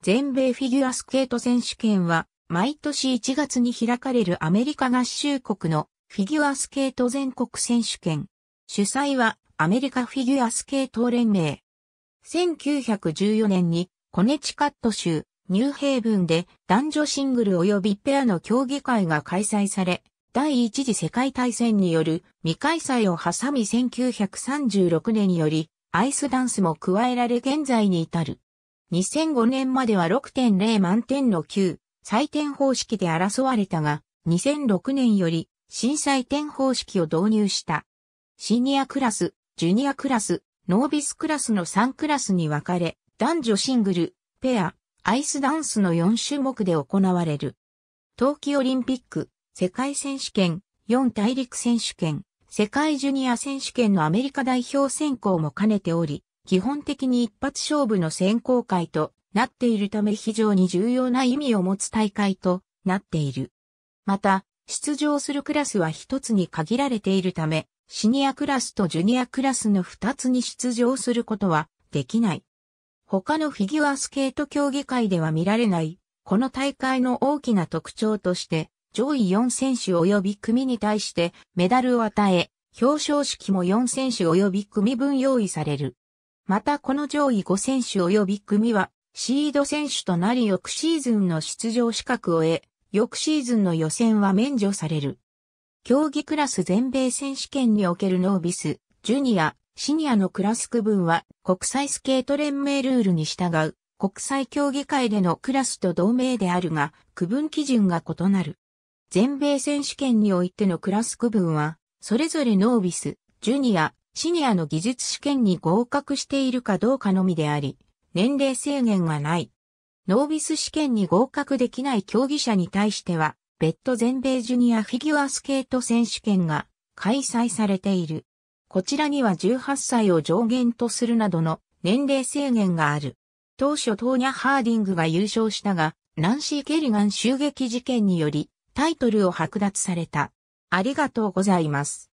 全米フィギュアスケート選手権は、毎年1月に開かれるアメリカ合衆国のフィギュアスケート全国選手権。主催はアメリカフィギュアスケート連盟。1914年にコネチカット州ニューヘイブンで男女シングル及びペアの競技会が開催され、第一次世界大戦による未開催を挟み1936年によりアイスダンスも加えられ現在に至る。2005年までは6.0満点の9、採点方式で争われたが、2006年より新採点方式を導入した。シニアクラス、ジュニアクラス、ノービスクラスの3クラスに分かれ、男女シングル、ペア、アイスダンスの4種目で行われる。冬季オリンピック、世界選手権、4大陸選手権、世界ジュニア選手権のアメリカ代表選考も兼ねており、基本的に一発勝負の選考会となっているため非常に重要な意味を持つ大会となっている。また、出場するクラスは一つに限られているため、シニアクラスとジュニアクラスの二つに出場することはできない。他のフィギュアスケート競技会では見られない、この大会の大きな特徴として、上位4選手及び組に対してメダルを与え、表彰式も4選手及び組分用意される。またこの上位5選手及び組はシード選手となり翌シーズンの出場資格を得、翌シーズンの予選は免除される。競技クラス全米選手権におけるノービス、ジュニア、シニアのクラス区分は国際スケート連盟ルールに従う国際競技会でのクラスと同盟であるが区分基準が異なる。全米選手権においてのクラス区分はそれぞれノービス、ジュニア、シニアの技術試験に合格しているかどうかのみであり、年齢制限がない。ノービス試験に合格できない競技者に対しては、別途全米ジュニアフィギュアスケート選手権が開催されている。こちらには18歳を上限とするなどの年齢制限がある。当初トーニャ・ハーディングが優勝したが、ナンシー・ケリガン襲撃事件によりタイトルを剥奪された。ありがとうございます。